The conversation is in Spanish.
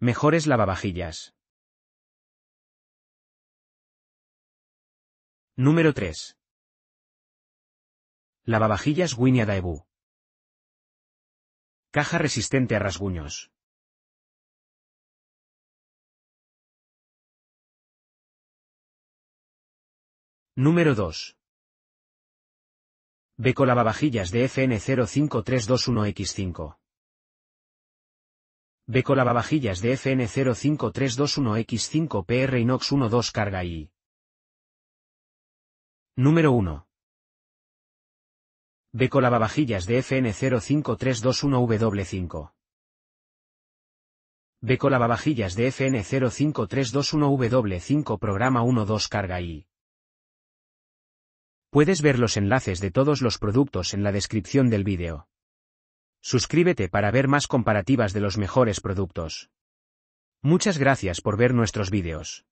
Mejores lavavajillas. Número 3. Lavavajillas Winia Daewoo Caja resistente a rasguños. Número 2. Beco lavavajillas de FN05321X5. Beco lavavajillas de FN05321X5PR Inox 12 carga I Número 1. Beco lavavajillas de FN05321W5. Beco lavavajillas de FN05321W5 Programa 12 carga I Puedes ver los enlaces de todos los productos en la descripción del vídeo. Suscríbete para ver más comparativas de los mejores productos. Muchas gracias por ver nuestros vídeos.